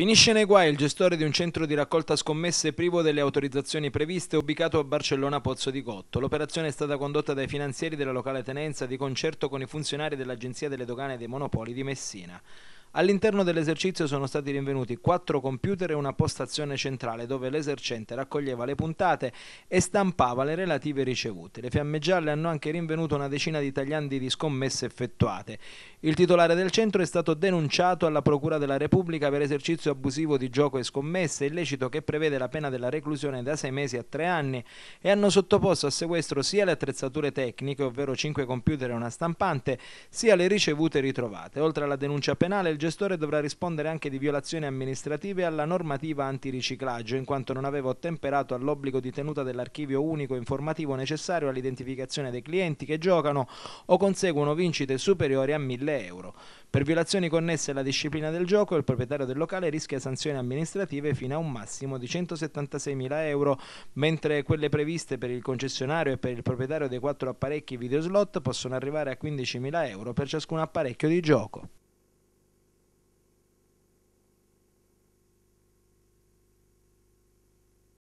Finisce nei guai il gestore di un centro di raccolta scommesse privo delle autorizzazioni previste ubicato a Barcellona Pozzo di Cotto. L'operazione è stata condotta dai finanzieri della locale tenenza di concerto con i funzionari dell'Agenzia delle Dogane dei Monopoli di Messina. All'interno dell'esercizio sono stati rinvenuti quattro computer e una postazione centrale dove l'esercente raccoglieva le puntate e stampava le relative ricevute. Le fiamme gialle hanno anche rinvenuto una decina di tagliandi di scommesse effettuate. Il titolare del centro è stato denunciato alla Procura della Repubblica per esercizio abusivo di gioco e scommesse, illecito che prevede la pena della reclusione da sei mesi a tre anni e hanno sottoposto a sequestro sia le attrezzature tecniche, ovvero cinque computer e una stampante, sia le ricevute ritrovate. Oltre alla denuncia penale, il gestore dovrà rispondere anche di violazioni amministrative alla normativa antiriciclaggio, in quanto non aveva ottemperato all'obbligo di tenuta dell'archivio unico informativo necessario all'identificazione dei clienti che giocano o conseguono vincite superiori a 1000 euro. Per violazioni connesse alla disciplina del gioco, il proprietario del locale rischia sanzioni amministrative fino a un massimo di 176.000 euro, mentre quelle previste per il concessionario e per il proprietario dei quattro apparecchi videoslot possono arrivare a 15.000 euro per ciascun apparecchio di gioco.